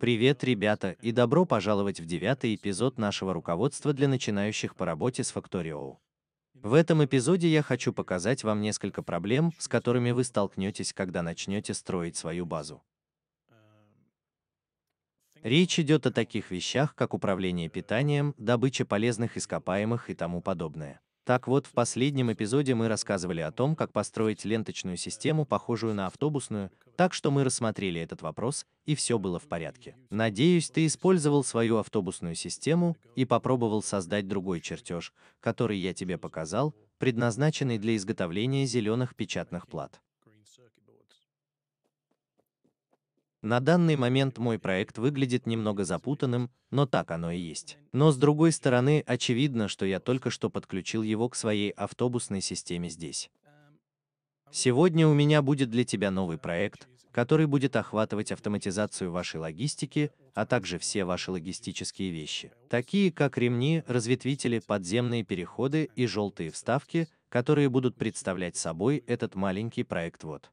Привет, ребята, и добро пожаловать в девятый эпизод нашего руководства для начинающих по работе с Factorio. В этом эпизоде я хочу показать вам несколько проблем, с которыми вы столкнетесь, когда начнете строить свою базу. Речь идет о таких вещах, как управление питанием, добыча полезных ископаемых и тому подобное. Так вот, в последнем эпизоде мы рассказывали о том, как построить ленточную систему, похожую на автобусную, так что мы рассмотрели этот вопрос, и все было в порядке. Надеюсь, ты использовал свою автобусную систему и попробовал создать другой чертеж, который я тебе показал, предназначенный для изготовления зеленых печатных плат. На данный момент мой проект выглядит немного запутанным, но так оно и есть. Но с другой стороны, очевидно, что я только что подключил его к своей автобусной системе здесь. Сегодня у меня будет для тебя новый проект, который будет охватывать автоматизацию вашей логистики, а также все ваши логистические вещи, такие как ремни, разветвители, подземные переходы и желтые вставки, которые будут представлять собой этот маленький проект вот.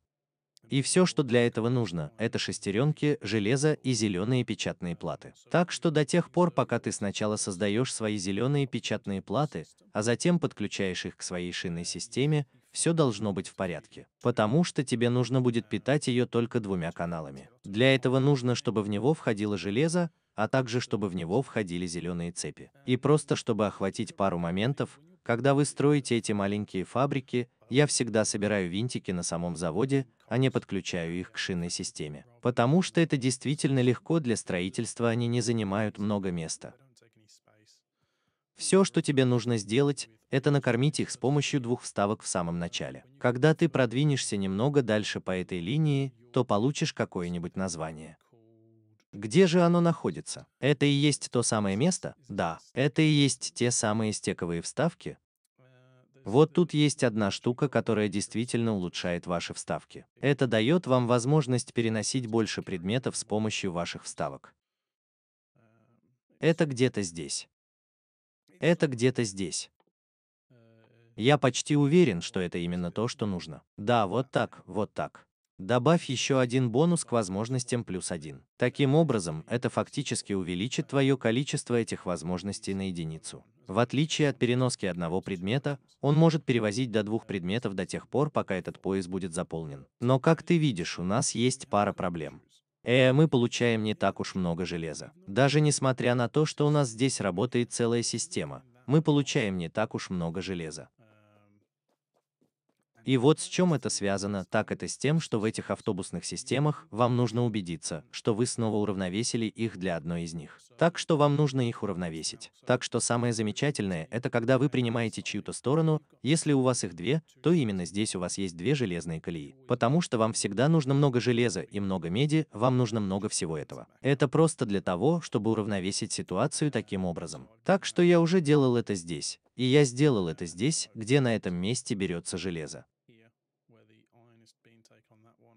И все, что для этого нужно, это шестеренки, железо и зеленые печатные платы. Так что до тех пор, пока ты сначала создаешь свои зеленые печатные платы, а затем подключаешь их к своей шинной системе, все должно быть в порядке. Потому что тебе нужно будет питать ее только двумя каналами. Для этого нужно, чтобы в него входило железо, а также чтобы в него входили зеленые цепи. И просто чтобы охватить пару моментов, когда вы строите эти маленькие фабрики, я всегда собираю винтики на самом заводе, а не подключаю их к шинной системе. Потому что это действительно легко для строительства, они не занимают много места. Все, что тебе нужно сделать, это накормить их с помощью двух вставок в самом начале. Когда ты продвинешься немного дальше по этой линии, то получишь какое-нибудь название. Где же оно находится? Это и есть то самое место? Да, это и есть те самые стековые вставки, вот тут есть одна штука, которая действительно улучшает ваши вставки. Это дает вам возможность переносить больше предметов с помощью ваших вставок. Это где-то здесь. Это где-то здесь. Я почти уверен, что это именно то, что нужно. Да, вот так, вот так. Добавь еще один бонус к возможностям плюс один. Таким образом, это фактически увеличит твое количество этих возможностей на единицу. В отличие от переноски одного предмета, он может перевозить до двух предметов до тех пор, пока этот пояс будет заполнен. Но как ты видишь, у нас есть пара проблем. Э, мы получаем не так уж много железа. Даже несмотря на то, что у нас здесь работает целая система, мы получаем не так уж много железа. И вот с чем это связано, так это с тем, что в этих автобусных системах вам нужно убедиться, что вы снова уравновесили их для одной из них. Так что вам нужно их уравновесить. Так что самое замечательное – это когда вы принимаете чью-то сторону, если у вас их две, то именно здесь у вас есть две железные колеи. Потому что вам всегда нужно много железа и много меди, вам нужно много всего этого. Это просто для того, чтобы уравновесить ситуацию таким образом. Так что я уже делал это здесь. И я сделал это здесь, где на этом месте берется железо.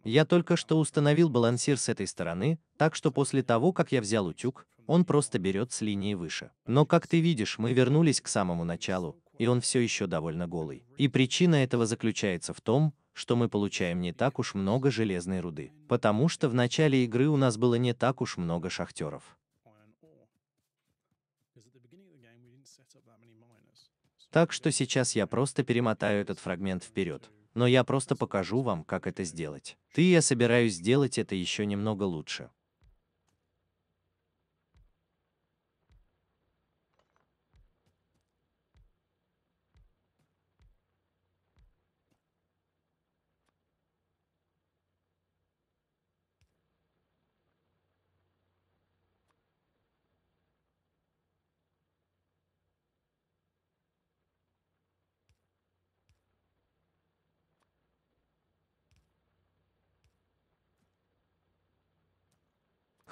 Я только что установил балансир с этой стороны, так что после того, как я взял утюг, он просто берет с линии выше. Но как ты видишь, мы вернулись к самому началу, и он все еще довольно голый. И причина этого заключается в том, что мы получаем не так уж много железной руды. Потому что в начале игры у нас было не так уж много шахтеров. Так что сейчас я просто перемотаю этот фрагмент вперед но я просто покажу вам, как это сделать. Ты и я собираюсь сделать это еще немного лучше.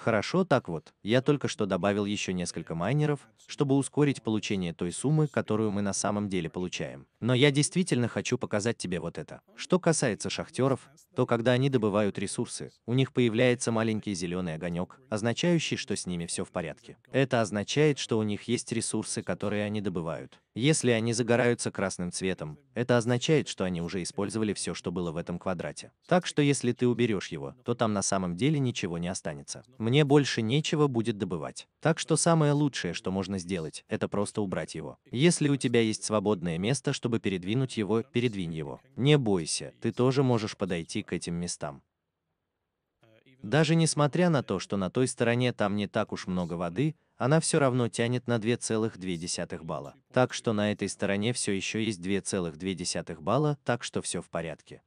Хорошо, так вот, я только что добавил еще несколько майнеров, чтобы ускорить получение той суммы, которую мы на самом деле получаем. Но я действительно хочу показать тебе вот это. Что касается шахтеров, то когда они добывают ресурсы, у них появляется маленький зеленый огонек, означающий, что с ними все в порядке. Это означает, что у них есть ресурсы, которые они добывают. Если они загораются красным цветом, это означает, что они уже использовали все, что было в этом квадрате. Так что если ты уберешь его, то там на самом деле ничего не останется. Мне больше нечего будет добывать. Так что самое лучшее, что можно сделать, это просто убрать его. Если у тебя есть свободное место, чтобы передвинуть его, передвинь его. Не бойся, ты тоже можешь подойти к этим местам. Даже несмотря на то, что на той стороне там не так уж много воды, она все равно тянет на 2,2 балла. Так что на этой стороне все еще есть 2,2 балла, так что все в порядке.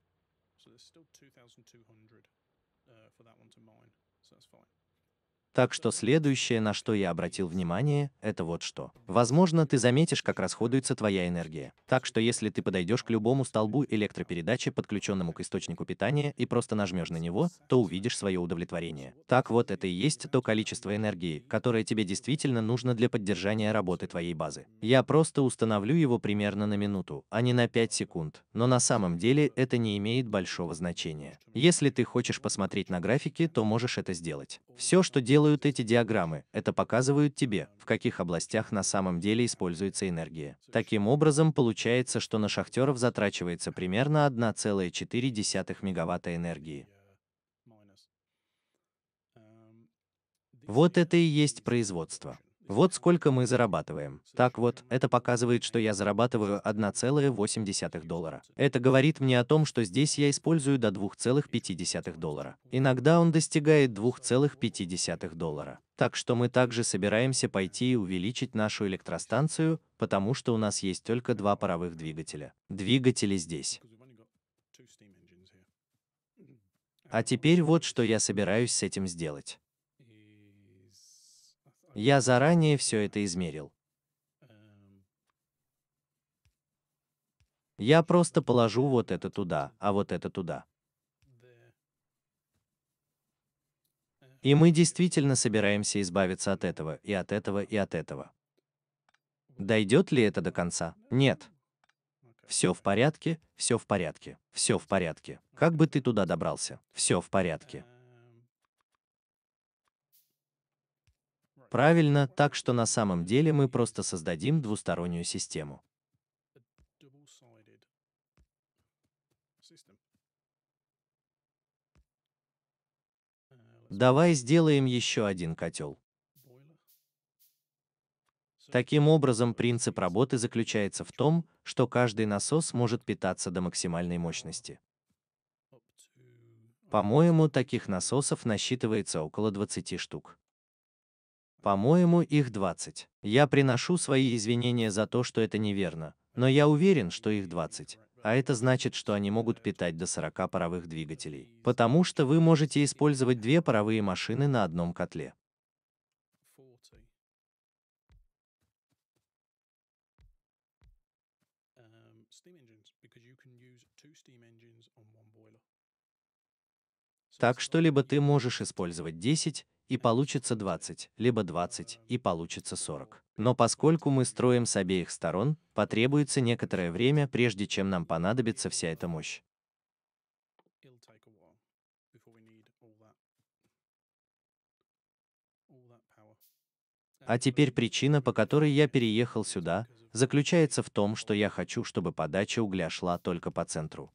Так что следующее, на что я обратил внимание, это вот что. Возможно, ты заметишь, как расходуется твоя энергия. Так что если ты подойдешь к любому столбу электропередачи, подключенному к источнику питания, и просто нажмешь на него, то увидишь свое удовлетворение. Так вот, это и есть то количество энергии, которое тебе действительно нужно для поддержания работы твоей базы. Я просто установлю его примерно на минуту, а не на 5 секунд, но на самом деле это не имеет большого значения. Если ты хочешь посмотреть на графики, то можешь это сделать. Все, что делаю делают эти диаграммы, это показывают тебе, в каких областях на самом деле используется энергия. Таким образом, получается, что на шахтеров затрачивается примерно 1,4 мегаватта энергии. Эм, вот это и есть производство. Вот сколько мы зарабатываем. Так вот, это показывает, что я зарабатываю 1,8 доллара. Это говорит мне о том, что здесь я использую до 2,5 доллара. Иногда он достигает 2,5 доллара. Так что мы также собираемся пойти и увеличить нашу электростанцию, потому что у нас есть только два паровых двигателя. Двигатели здесь. А теперь вот что я собираюсь с этим сделать. Я заранее все это измерил. Я просто положу вот это туда, а вот это туда. И мы действительно собираемся избавиться от этого, и от этого, и от этого. Дойдет ли это до конца? Нет. Все в порядке, все в порядке, все в порядке. Как бы ты туда добрался? Все в порядке. Правильно, так что на самом деле мы просто создадим двустороннюю систему. Давай сделаем еще один котел. Таким образом, принцип работы заключается в том, что каждый насос может питаться до максимальной мощности. По-моему, таких насосов насчитывается около 20 штук. По-моему, их 20. Я приношу свои извинения за то, что это неверно, но я уверен, что их 20. А это значит, что они могут питать до 40 паровых двигателей. Потому что вы можете использовать две паровые машины на одном котле. Так что либо ты можешь использовать 10 и получится 20, либо 20, и получится 40. Но поскольку мы строим с обеих сторон, потребуется некоторое время, прежде чем нам понадобится вся эта мощь. А теперь причина, по которой я переехал сюда, заключается в том, что я хочу, чтобы подача угля шла только по центру.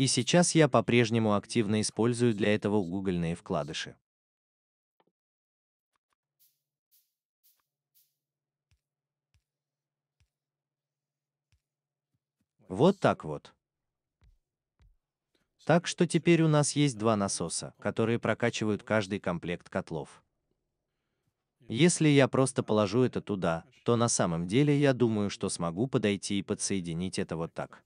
И сейчас я по-прежнему активно использую для этого угольные вкладыши. Вот так вот. Так что теперь у нас есть два насоса, которые прокачивают каждый комплект котлов. Если я просто положу это туда, то на самом деле я думаю, что смогу подойти и подсоединить это вот так.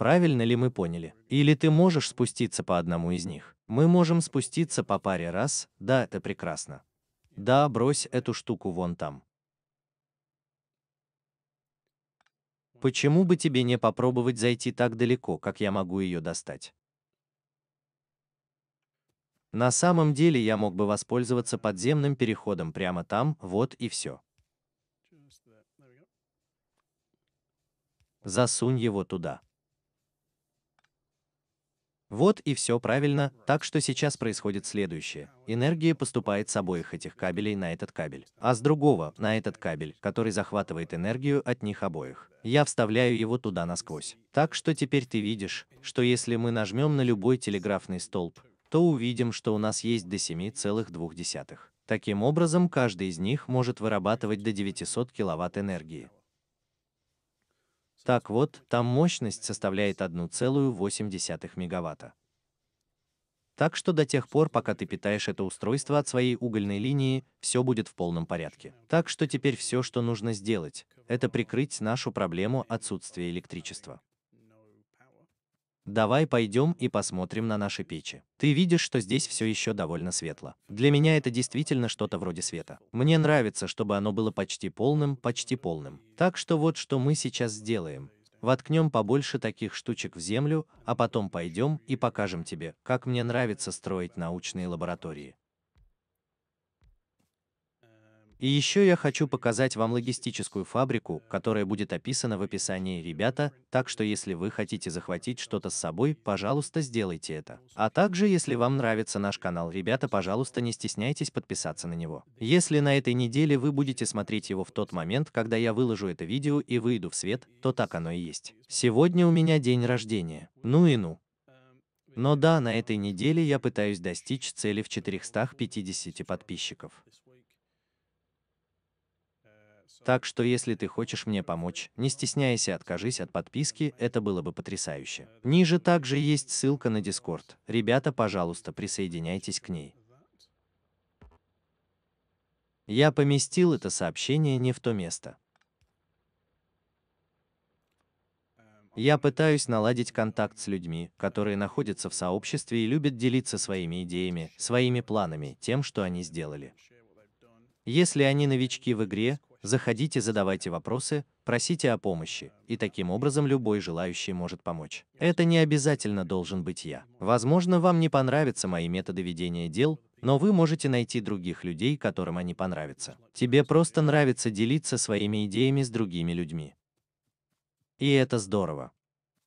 Правильно ли мы поняли? Или ты можешь спуститься по одному из них? Мы можем спуститься по паре раз, да, это прекрасно. Да, брось эту штуку вон там. Почему бы тебе не попробовать зайти так далеко, как я могу ее достать? На самом деле я мог бы воспользоваться подземным переходом прямо там, вот и все. Засунь его туда. Вот и все правильно, так что сейчас происходит следующее. Энергия поступает с обоих этих кабелей на этот кабель, а с другого на этот кабель, который захватывает энергию от них обоих. Я вставляю его туда насквозь. Так что теперь ты видишь, что если мы нажмем на любой телеграфный столб, то увидим, что у нас есть до 7,2. Таким образом, каждый из них может вырабатывать до 900 киловатт энергии. Так вот, там мощность составляет 1,8 мегаватта. Так что до тех пор, пока ты питаешь это устройство от своей угольной линии, все будет в полном порядке. Так что теперь все, что нужно сделать, это прикрыть нашу проблему отсутствия электричества. Давай пойдем и посмотрим на наши печи. Ты видишь, что здесь все еще довольно светло. Для меня это действительно что-то вроде света. Мне нравится, чтобы оно было почти полным, почти полным. Так что вот что мы сейчас сделаем. Воткнем побольше таких штучек в землю, а потом пойдем и покажем тебе, как мне нравится строить научные лаборатории. И еще я хочу показать вам логистическую фабрику, которая будет описана в описании, ребята, так что если вы хотите захватить что-то с собой, пожалуйста, сделайте это. А также, если вам нравится наш канал, ребята, пожалуйста, не стесняйтесь подписаться на него. Если на этой неделе вы будете смотреть его в тот момент, когда я выложу это видео и выйду в свет, то так оно и есть. Сегодня у меня день рождения. Ну и ну. Но да, на этой неделе я пытаюсь достичь цели в 450 подписчиков. Так что если ты хочешь мне помочь, не стесняйся, откажись от подписки, это было бы потрясающе. Ниже также есть ссылка на Discord. Ребята, пожалуйста, присоединяйтесь к ней. Я поместил это сообщение не в то место. Эм, Я пытаюсь наладить контакт с людьми, которые находятся в сообществе и любят делиться своими идеями, своими планами, тем, что они сделали. Если они новички в игре, Заходите, задавайте вопросы, просите о помощи, и таким образом любой желающий может помочь. Это не обязательно должен быть я. Возможно, вам не понравятся мои методы ведения дел, но вы можете найти других людей, которым они понравятся. Тебе просто нравится делиться своими идеями с другими людьми. И это здорово.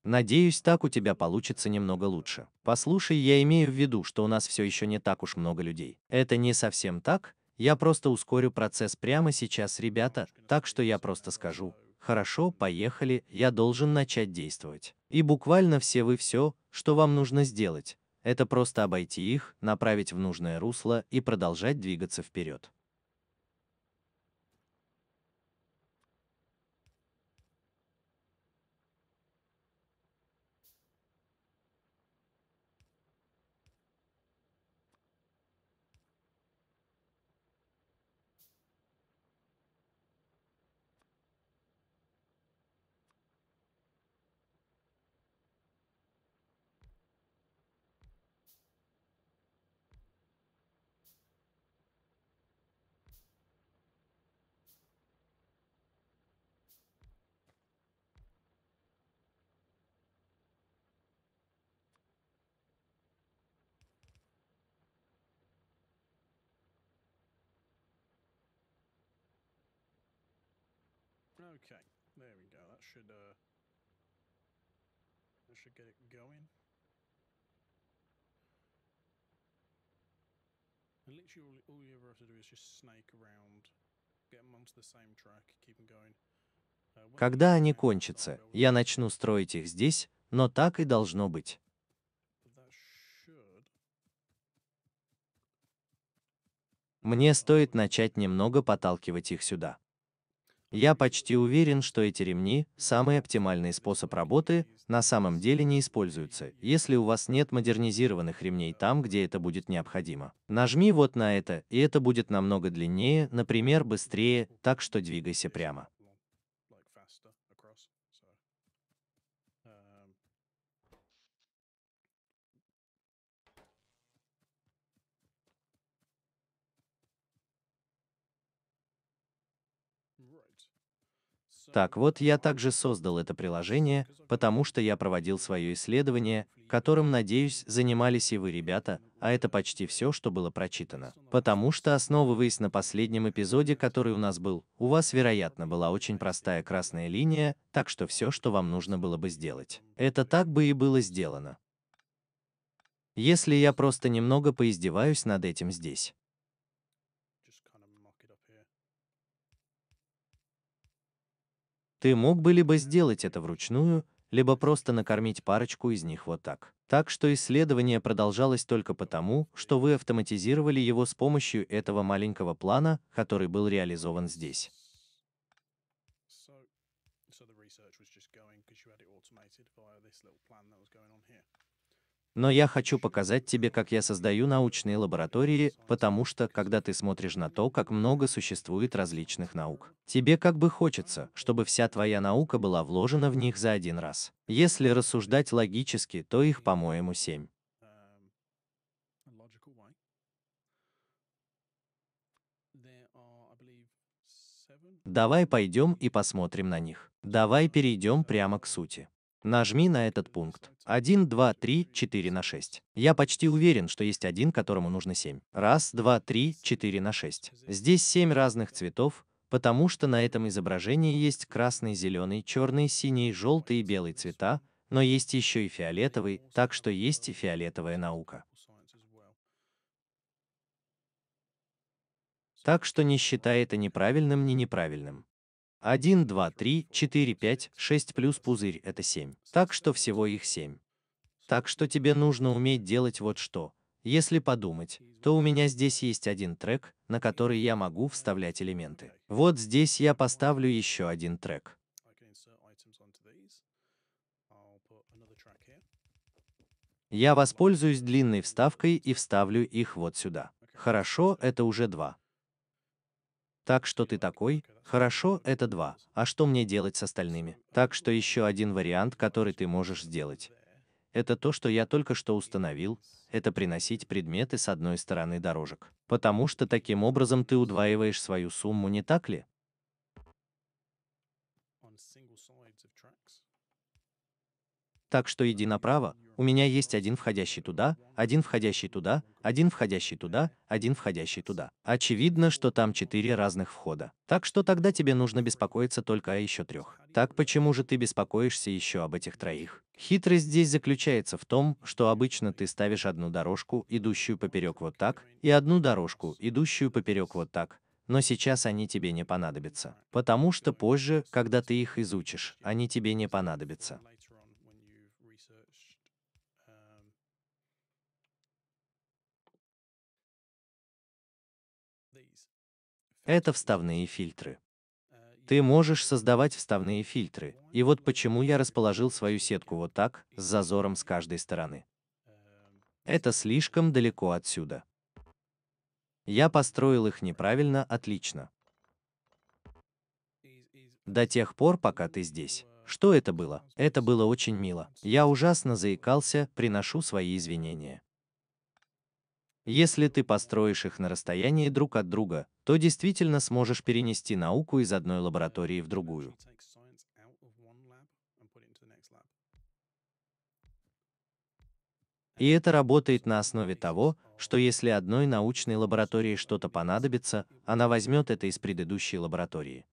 Надеюсь, так у тебя получится немного лучше. Послушай, я имею в виду, что у нас все еще не так уж много людей. Это не совсем так, я просто ускорю процесс прямо сейчас, ребята, так что я просто скажу, хорошо, поехали, я должен начать действовать. И буквально все вы все, что вам нужно сделать, это просто обойти их, направить в нужное русло и продолжать двигаться вперед. Okay, there we go. That should uh, that should get it going. And literally all, all you ever have to do is just snake around, get them onto the same track, keep them going. Когда они кончатся, я начну строить их здесь, но так и должно быть. Мне стоит начать немного поталкивать их сюда. Я почти уверен, что эти ремни, самый оптимальный способ работы, на самом деле не используются, если у вас нет модернизированных ремней там, где это будет необходимо. Нажми вот на это, и это будет намного длиннее, например, быстрее, так что двигайся прямо. Так вот, я также создал это приложение, потому что я проводил свое исследование, которым, надеюсь, занимались и вы, ребята, а это почти все, что было прочитано. Потому что, основываясь на последнем эпизоде, который у нас был, у вас, вероятно, была очень простая красная линия, так что все, что вам нужно было бы сделать, это так бы и было сделано. Если я просто немного поиздеваюсь над этим здесь. Ты мог бы либо сделать это вручную, либо просто накормить парочку из них вот так. Так что исследование продолжалось только потому, что вы автоматизировали его с помощью этого маленького плана, который был реализован здесь. Но я хочу показать тебе, как я создаю научные лаборатории, потому что, когда ты смотришь на то, как много существует различных наук, тебе как бы хочется, чтобы вся твоя наука была вложена в них за один раз. Если рассуждать логически, то их, по-моему, семь. Давай пойдем и посмотрим на них. Давай перейдем прямо к сути. Нажми на этот пункт. 1, 2, 3, 4 на 6. Я почти уверен, что есть один, которому нужно 7. Раз, два, три, четыре на 6. Здесь 7 разных цветов, потому что на этом изображении есть красный, зеленый, черный, синий, желтый и белый цвета, но есть еще и фиолетовый, так что есть и фиолетовая наука. Так что не считай это неправильным ни неправильным. 1, 2, 3, 4, 5, 6 плюс пузырь – это 7. Так что всего их 7. Так что тебе нужно уметь делать вот что. Если подумать, то у меня здесь есть один трек, на который я могу вставлять элементы. Вот здесь я поставлю еще один трек. Я воспользуюсь длинной вставкой и вставлю их вот сюда. Хорошо, это уже два. Так что ты такой, хорошо, это два, а что мне делать с остальными? Так что еще один вариант, который ты можешь сделать. Это то, что я только что установил, это приносить предметы с одной стороны дорожек. Потому что таким образом ты удваиваешь свою сумму, не так ли? так что иди направо, у меня есть один входящий туда, один входящий туда, один входящий туда, один входящий туда. Очевидно, что там четыре разных входа. Так что тогда тебе нужно беспокоиться только о еще трех. Так почему же ты беспокоишься еще об этих троих? Хитрость здесь заключается в том, что обычно ты ставишь одну дорожку, идущую поперек вот так, и одну дорожку, идущую поперек вот так, но сейчас они тебе не понадобятся. Потому что позже, когда ты их изучишь, они тебе не понадобятся. Это вставные фильтры. Ты можешь создавать вставные фильтры, и вот почему я расположил свою сетку вот так, с зазором с каждой стороны. Это слишком далеко отсюда. Я построил их неправильно, отлично. До тех пор, пока ты здесь. Что это было? Это было очень мило. Я ужасно заикался, приношу свои извинения. Если ты построишь их на расстоянии друг от друга, то действительно сможешь перенести науку из одной лаборатории в другую. И это работает на основе того, что если одной научной лаборатории что-то понадобится, она возьмет это из предыдущей лаборатории.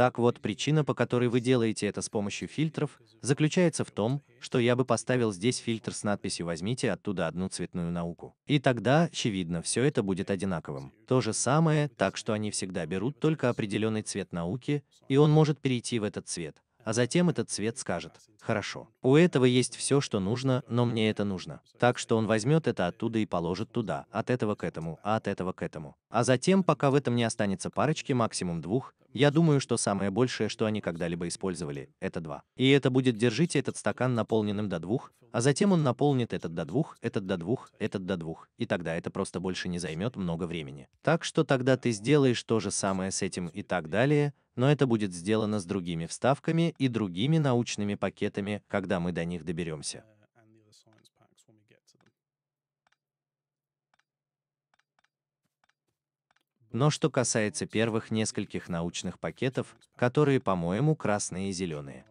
Так вот, причина, по которой вы делаете это с помощью фильтров, заключается в том, что я бы поставил здесь фильтр с надписью «Возьмите оттуда одну цветную науку». И тогда, очевидно, все это будет одинаковым. То же самое, так что они всегда берут только определенный цвет науки, и он может перейти в этот цвет, а затем этот цвет скажет Хорошо. У этого есть все, что нужно, но мне это нужно. Так что он возьмет это оттуда и положит туда, от этого к этому, а от этого к этому. А затем, пока в этом не останется парочки максимум двух, я думаю, что самое большее, что они когда-либо использовали, это два. И это будет держите этот стакан наполненным до двух, а затем он наполнит этот до двух, этот до двух, этот до двух, и тогда это просто больше не займет много времени. Так что тогда ты сделаешь то же самое с этим и так далее, но это будет сделано с другими вставками и другими научными пакетами ответами, когда мы до них доберемся. Но что касается первых нескольких научных пакетов, которые, по-моему, красные и зеленые.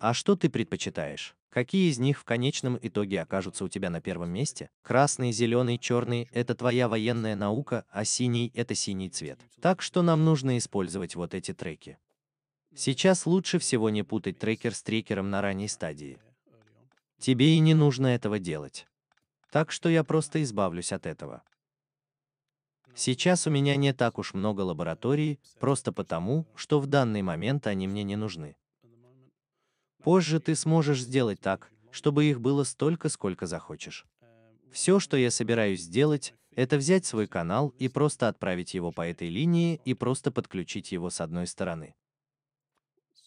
А что ты предпочитаешь? Какие из них в конечном итоге окажутся у тебя на первом месте? Красный, зеленый, черный – это твоя военная наука, а синий – это синий цвет. Так что нам нужно использовать вот эти треки. Сейчас лучше всего не путать трекер с трекером на ранней стадии. Тебе и не нужно этого делать. Так что я просто избавлюсь от этого. Сейчас у меня не так уж много лабораторий, просто потому, что в данный момент они мне не нужны. Позже ты сможешь сделать так, чтобы их было столько, сколько захочешь. Все, что я собираюсь сделать, это взять свой канал и просто отправить его по этой линии и просто подключить его с одной стороны.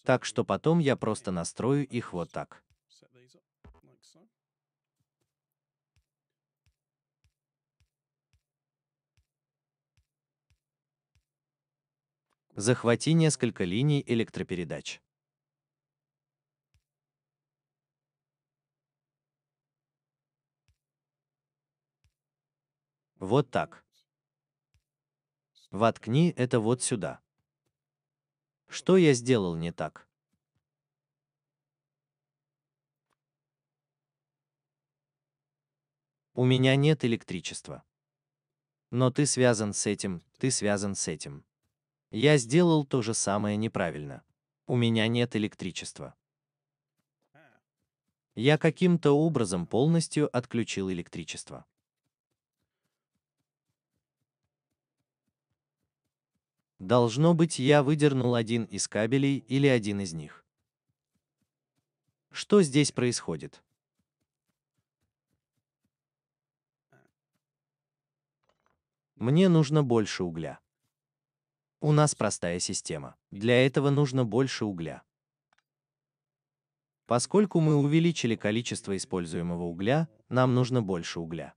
Так что потом я просто настрою их вот так. Захвати несколько линий электропередач. Вот так. Воткни это вот сюда. Что я сделал не так? У меня нет электричества. Но ты связан с этим, ты связан с этим. Я сделал то же самое неправильно. У меня нет электричества. Я каким-то образом полностью отключил электричество. Должно быть, я выдернул один из кабелей или один из них. Что здесь происходит? Мне нужно больше угля. У нас простая система. Для этого нужно больше угля. Поскольку мы увеличили количество используемого угля, нам нужно больше угля.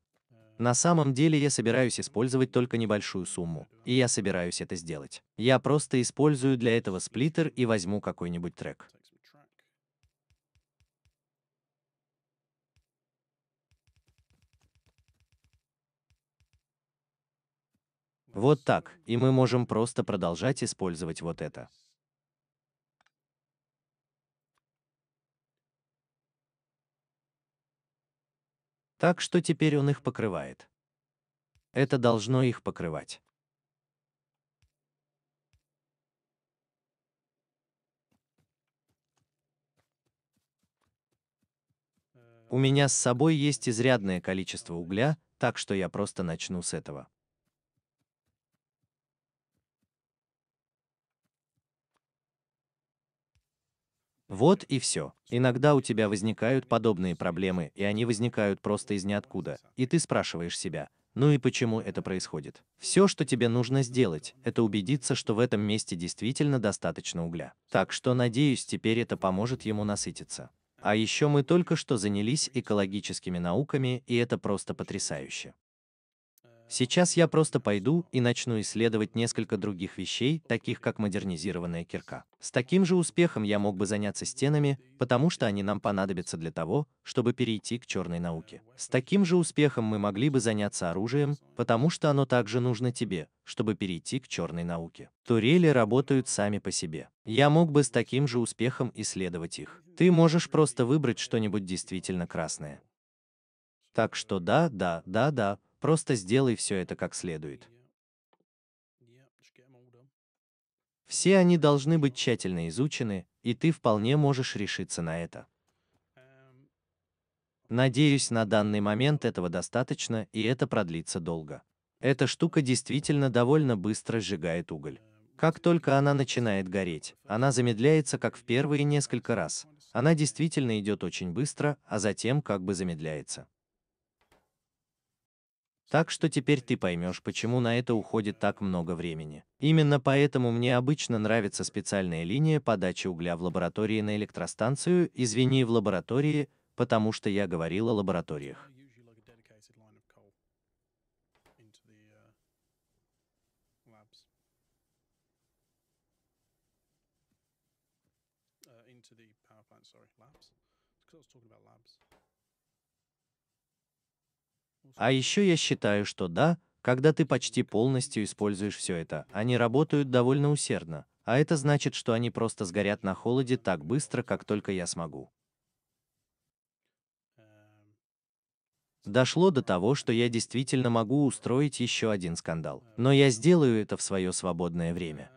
На самом деле я собираюсь использовать только небольшую сумму, и я собираюсь это сделать. Я просто использую для этого сплиттер и возьму какой-нибудь трек. Вот так, и мы можем просто продолжать использовать вот это. Так что теперь он их покрывает. Это должно их покрывать. У меня с собой есть изрядное количество угля, так что я просто начну с этого. Вот и все. Иногда у тебя возникают подобные проблемы, и они возникают просто из ниоткуда, и ты спрашиваешь себя, ну и почему это происходит? Все, что тебе нужно сделать, это убедиться, что в этом месте действительно достаточно угля. Так что, надеюсь, теперь это поможет ему насытиться. А еще мы только что занялись экологическими науками, и это просто потрясающе. Сейчас я просто пойду и начну исследовать несколько других вещей, таких как модернизированная кирка. С таким же успехом я мог бы заняться стенами, потому что они нам понадобятся для того, чтобы перейти к черной науке. С таким же успехом мы могли бы заняться оружием, потому что оно также нужно тебе, чтобы перейти к черной науке. Турели работают сами по себе. Я мог бы с таким же успехом исследовать их. Ты можешь просто выбрать что-нибудь действительно красное. Так что да, да, да, да, Просто сделай все это как следует. Все они должны быть тщательно изучены, и ты вполне можешь решиться на это. Надеюсь, на данный момент этого достаточно, и это продлится долго. Эта штука действительно довольно быстро сжигает уголь. Как только она начинает гореть, она замедляется как в первые несколько раз. Она действительно идет очень быстро, а затем как бы замедляется. Так что теперь ты поймешь, почему на это уходит так много времени. Именно поэтому мне обычно нравится специальная линия подачи угля в лаборатории на электростанцию, извини, в лаборатории, потому что я говорил о лабораториях. А еще я считаю, что да, когда ты почти полностью используешь все это, они работают довольно усердно, а это значит, что они просто сгорят на холоде так быстро, как только я смогу. Дошло до того, что я действительно могу устроить еще один скандал. Но я сделаю это в свое свободное время.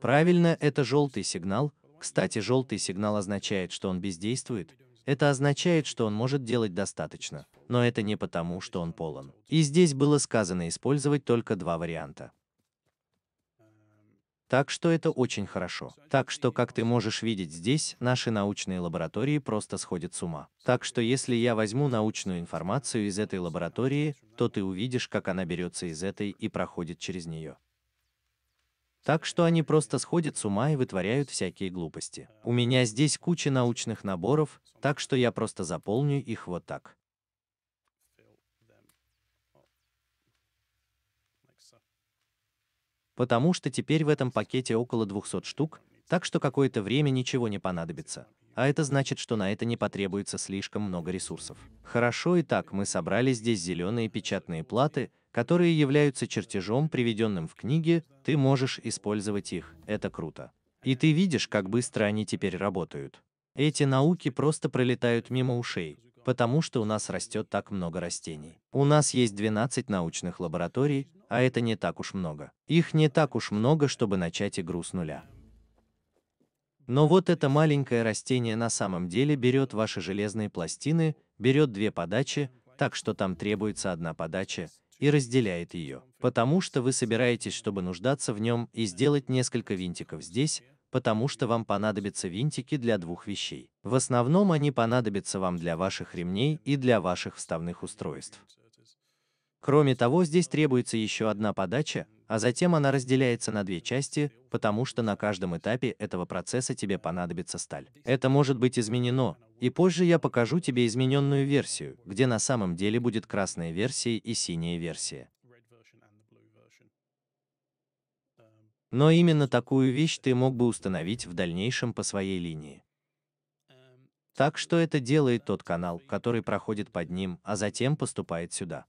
Правильно, это желтый сигнал. Кстати, желтый сигнал означает, что он бездействует, это означает, что он может делать достаточно. Но это не потому, что он полон. И здесь было сказано использовать только два варианта. Так что это очень хорошо. Так что, как ты можешь видеть здесь, наши научные лаборатории просто сходят с ума. Так что если я возьму научную информацию из этой лаборатории, то ты увидишь, как она берется из этой и проходит через нее. Так что они просто сходят с ума и вытворяют всякие глупости. У меня здесь куча научных наборов, так что я просто заполню их вот так. Потому что теперь в этом пакете около 200 штук, так что какое-то время ничего не понадобится. А это значит, что на это не потребуется слишком много ресурсов. Хорошо, итак, мы собрали здесь зеленые печатные платы, которые являются чертежом, приведенным в книге, ты можешь использовать их, это круто. И ты видишь, как быстро они теперь работают. Эти науки просто пролетают мимо ушей, потому что у нас растет так много растений. У нас есть 12 научных лабораторий, а это не так уж много. Их не так уж много, чтобы начать игру с нуля. Но вот это маленькое растение на самом деле берет ваши железные пластины, берет две подачи, так что там требуется одна подача, и разделяет ее, потому что вы собираетесь, чтобы нуждаться в нем, и сделать несколько винтиков здесь, потому что вам понадобятся винтики для двух вещей. В основном они понадобятся вам для ваших ремней и для ваших вставных устройств. Кроме того, здесь требуется еще одна подача, а затем она разделяется на две части, потому что на каждом этапе этого процесса тебе понадобится сталь. Это может быть изменено, и позже я покажу тебе измененную версию, где на самом деле будет красная версия и синяя версия. Но именно такую вещь ты мог бы установить в дальнейшем по своей линии. Так что это делает тот канал, который проходит под ним, а затем поступает сюда.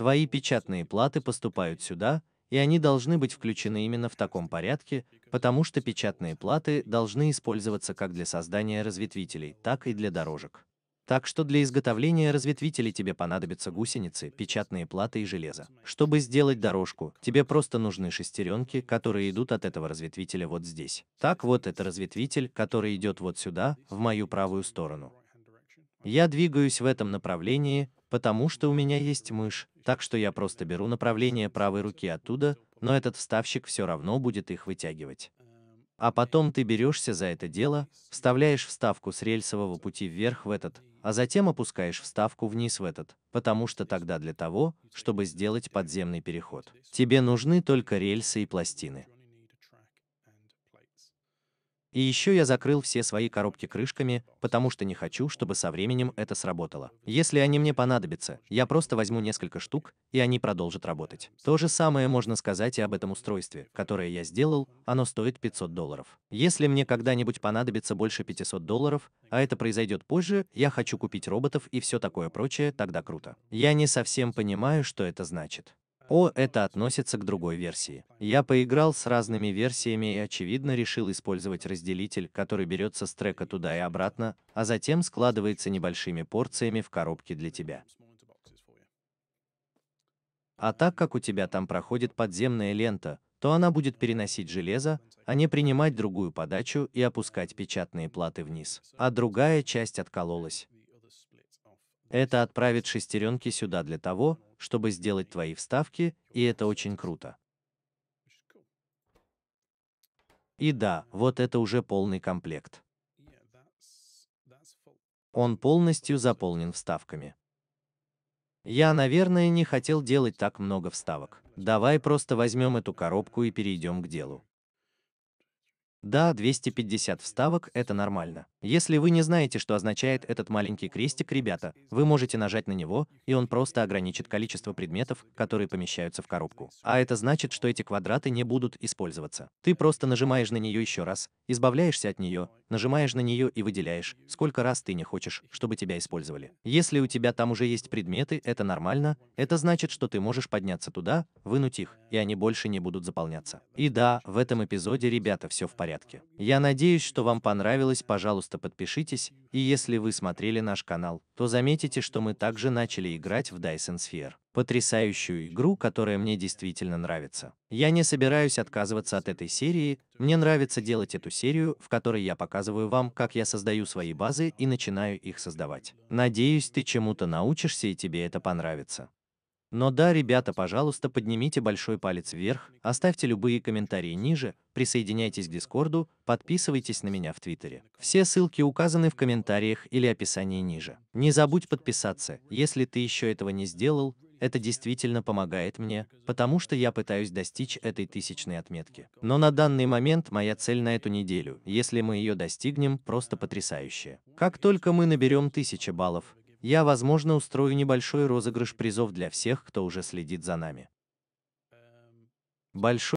Твои печатные платы поступают сюда, и они должны быть включены именно в таком порядке, потому что печатные платы должны использоваться как для создания разветвителей, так и для дорожек. Так что для изготовления разветвителей тебе понадобятся гусеницы, печатные платы и железо. Чтобы сделать дорожку, тебе просто нужны шестеренки, которые идут от этого разветвителя вот здесь. Так вот это разветвитель, который идет вот сюда, в мою правую сторону. Я двигаюсь в этом направлении, потому что у меня есть мышь, так что я просто беру направление правой руки оттуда, но этот вставщик все равно будет их вытягивать. А потом ты берешься за это дело, вставляешь вставку с рельсового пути вверх в этот, а затем опускаешь вставку вниз в этот, потому что тогда для того, чтобы сделать подземный переход, тебе нужны только рельсы и пластины. И еще я закрыл все свои коробки крышками, потому что не хочу, чтобы со временем это сработало. Если они мне понадобятся, я просто возьму несколько штук, и они продолжат работать. То же самое можно сказать и об этом устройстве, которое я сделал, оно стоит 500 долларов. Если мне когда-нибудь понадобится больше 500 долларов, а это произойдет позже, я хочу купить роботов и все такое прочее, тогда круто. Я не совсем понимаю, что это значит. О, это относится к другой версии. Я поиграл с разными версиями и очевидно решил использовать разделитель, который берется с трека туда и обратно, а затем складывается небольшими порциями в коробке для тебя. А так как у тебя там проходит подземная лента, то она будет переносить железо, а не принимать другую подачу и опускать печатные платы вниз. А другая часть откололась. Это отправит шестеренки сюда для того, чтобы сделать твои вставки, и это очень круто. И да, вот это уже полный комплект. Он полностью заполнен вставками. Я, наверное, не хотел делать так много вставок. Давай просто возьмем эту коробку и перейдем к делу. Да, 250 вставок – это нормально. Если вы не знаете, что означает этот маленький крестик, ребята, вы можете нажать на него, и он просто ограничит количество предметов, которые помещаются в коробку. А это значит, что эти квадраты не будут использоваться. Ты просто нажимаешь на нее еще раз, избавляешься от нее, Нажимаешь на нее и выделяешь, сколько раз ты не хочешь, чтобы тебя использовали. Если у тебя там уже есть предметы, это нормально, это значит, что ты можешь подняться туда, вынуть их, и они больше не будут заполняться. И да, в этом эпизоде, ребята, все в порядке. Я надеюсь, что вам понравилось, пожалуйста, подпишитесь, и если вы смотрели наш канал, то заметите, что мы также начали играть в Dyson Sphere потрясающую игру, которая мне действительно нравится. Я не собираюсь отказываться от этой серии, мне нравится делать эту серию, в которой я показываю вам, как я создаю свои базы и начинаю их создавать. Надеюсь, ты чему-то научишься и тебе это понравится. Но да, ребята, пожалуйста, поднимите большой палец вверх, оставьте любые комментарии ниже, присоединяйтесь к Дискорду, подписывайтесь на меня в Твиттере. Все ссылки указаны в комментариях или описании ниже. Не забудь подписаться, если ты еще этого не сделал, это действительно помогает мне, потому что я пытаюсь достичь этой тысячной отметки. Но на данный момент моя цель на эту неделю, если мы ее достигнем, просто потрясающая. Как только мы наберем тысяча баллов, я, возможно, устрою небольшой розыгрыш призов для всех, кто уже следит за нами. Большой